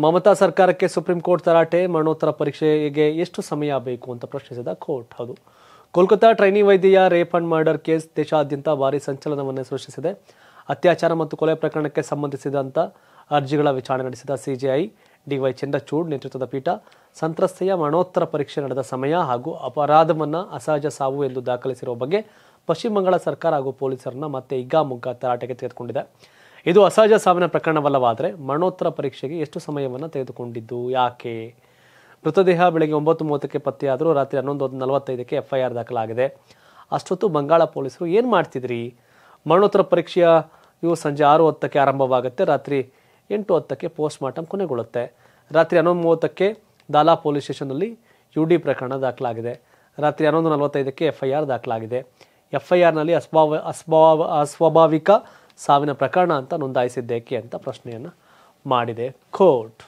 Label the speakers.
Speaker 1: ಮಮತಾ ಸರ್ಕಾರಕ್ಕೆ supreme court ತರಾಟೆ ಮರಣೋತ್ತರ ಪರೀಕ್ಷೆಗೆ ಎಷ್ಟು ಸಮಯ ಬೇಕು ಅಂತ ಪ್ರಶ್ನಿಸಿದ ಕೋರ್ಟ್ ಹೌದು ಕೋಲ್ಕತ್ತಾ ಟ್ರೈನಿ ವೈದ್ಯ ರೇಪ್ ಅಂಡ್ ಮರ್ಡರ್ ಕೇಸ್ ದೇಶಾದ್ಯಂತ ಭಾರಿ ಸಂಚಲನವನ್ನು ಸೃಷ್ಟಿಸಿದೆ ಅತ್ಯಾಚಾರ ಮತ್ತು ಕೊಲೆ ಪ್ರಕರಣಕ್ಕೆ ಸಂಬಂಧಿಸಿದಂಥ ಅರ್ಜಿಗಳ ವಿಚಾರಣೆ ನಡೆಸಿದ ಸಿಜೆಐ ಡಿವೈ ಚಂದ್ರಚೂಡ್ ನೇತೃತ್ವದ ಪೀಠ ಸಂತ್ರಸ್ತೆಯ ಮರಣೋತ್ತರ ಪರೀಕ್ಷೆ ನಡೆದ ಸಮಯ ಹಾಗೂ ಅಪರಾಧವನ್ನು ಅಸಹಜ ಸಾವು ಎಂದು ದಾಖಲಿಸಿರುವ ಬಗ್ಗೆ ಪಶ್ಚಿಮ ಬಂಗಾಳ ಸರ್ಕಾರ ಹಾಗೂ ಪೊಲೀಸರನ್ನ ಮತ್ತೆ ಇಗ್ಗಾಮುಗ್ಗಾ ತರಾಟೆಗೆ ತೆಗೆದುಕೊಂಡಿದೆ ಇದು ಅಸಹಜ ಸಾವಿನ ಪ್ರಕರಣವಲ್ಲವಾದರೆ ಮರಣೋತ್ತರ ಪರೀಕ್ಷೆಗೆ ಎಷ್ಟು ಸಮಯವನ್ನು ತೆಗೆದುಕೊಂಡಿದ್ದು ಯಾಕೆ ಮೃತದೇಹ ಬೆಳಗ್ಗೆ ಒಂಬತ್ತು ಮೂವತ್ತಕ್ಕೆ ಪತ್ತೆಯಾದರೂ ರಾತ್ರಿ ಹನ್ನೊಂದು ನಲವತ್ತೈದಕ್ಕೆ ಎಫ್ ಐ ಆರ್ ದಾಖಲಾಗಿದೆ ಅಷ್ಟೊತ್ತು ಬಂಗಾಳ ಪೊಲೀಸರು ಏನು ಮಾಡ್ತಿದ್ರಿ ಮರಣೋತ್ತರ ಪರೀಕ್ಷೆಯ ಇವು ಸಂಜೆ ಆರು ಹತ್ತಕ್ಕೆ ಆರಂಭವಾಗುತ್ತೆ ರಾತ್ರಿ ಎಂಟು ಹತ್ತಕ್ಕೆ ಪೋಸ್ಟ್ ಮಾರ್ಟಮ್ ಕೊನೆಗೊಳ್ಳುತ್ತೆ ರಾತ್ರಿ ಹನ್ನೊಂದು ಮೂವತ್ತಕ್ಕೆ ದಾಲಾ ಪೊಲೀಸ್ ಸ್ಟೇಷನ್ನಲ್ಲಿ ಯು ಡಿ ಪ್ರಕರಣ ದಾಖಲಾಗಿದೆ ರಾತ್ರಿ ಹನ್ನೊಂದು ನಲವತ್ತೈದಕ್ಕೆ ಎಫ್ ಐ ಆರ್ ದಾಖಲಾಗಿದೆ ಎಫ್ ಐ ಆರ್ನಲ್ಲಿ ಅಸ್ಭಾವ ಅಸ್ವಾವ ಅಸ್ವಾಭಾವಿಕ ಸಾವಿನ ಪ್ರಕರಣ ಅಂತ ನೋಂದಾಯಿಸಿದ್ದೇಕೆ ಅಂತ ಪ್ರಶ್ನೆಯನ್ನು ಮಾಡಿದೆ ಕೋರ್ಟ್